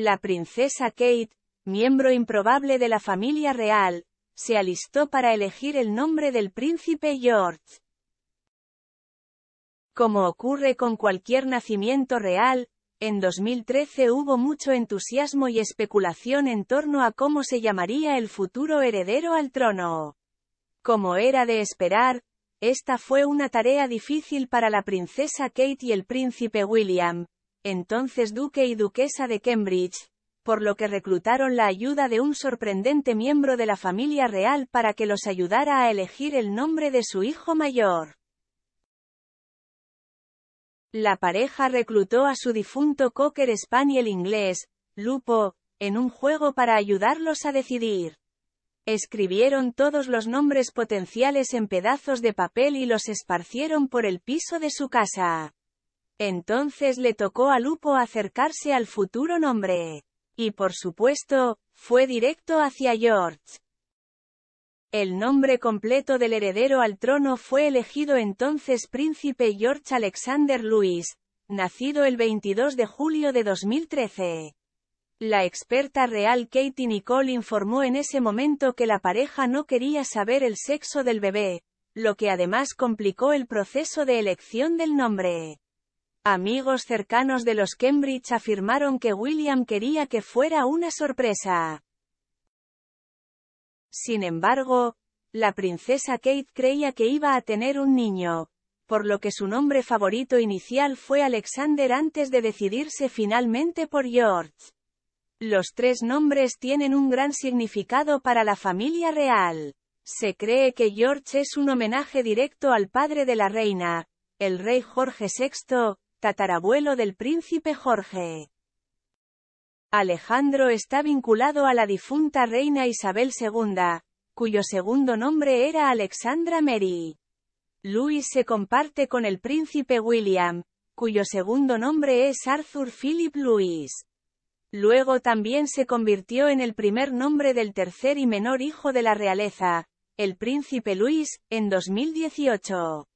La princesa Kate, miembro improbable de la familia real, se alistó para elegir el nombre del príncipe George. Como ocurre con cualquier nacimiento real, en 2013 hubo mucho entusiasmo y especulación en torno a cómo se llamaría el futuro heredero al trono. Como era de esperar, esta fue una tarea difícil para la princesa Kate y el príncipe William, entonces duque y duquesa de Cambridge, por lo que reclutaron la ayuda de un sorprendente miembro de la familia real para que los ayudara a elegir el nombre de su hijo mayor. La pareja reclutó a su difunto cocker spaniel inglés, Lupo, en un juego para ayudarlos a decidir. Escribieron todos los nombres potenciales en pedazos de papel y los esparcieron por el piso de su casa. Entonces le tocó a Lupo acercarse al futuro nombre. Y por supuesto, fue directo hacia George. El nombre completo del heredero al trono fue elegido entonces príncipe George Alexander Louis, nacido el 22 de julio de 2013. La experta real Katie Nicole informó en ese momento que la pareja no quería saber el sexo del bebé, lo que además complicó el proceso de elección del nombre. Amigos cercanos de los Cambridge afirmaron que William quería que fuera una sorpresa. Sin embargo, la princesa Kate creía que iba a tener un niño, por lo que su nombre favorito inicial fue Alexander antes de decidirse finalmente por George. Los tres nombres tienen un gran significado para la familia real. Se cree que George es un homenaje directo al padre de la reina, el rey Jorge VI, tatarabuelo del príncipe Jorge. Alejandro está vinculado a la difunta reina Isabel II, cuyo segundo nombre era Alexandra Mary. Luis se comparte con el príncipe William, cuyo segundo nombre es Arthur Philip Louis. Luego también se convirtió en el primer nombre del tercer y menor hijo de la realeza, el príncipe Luis, en 2018.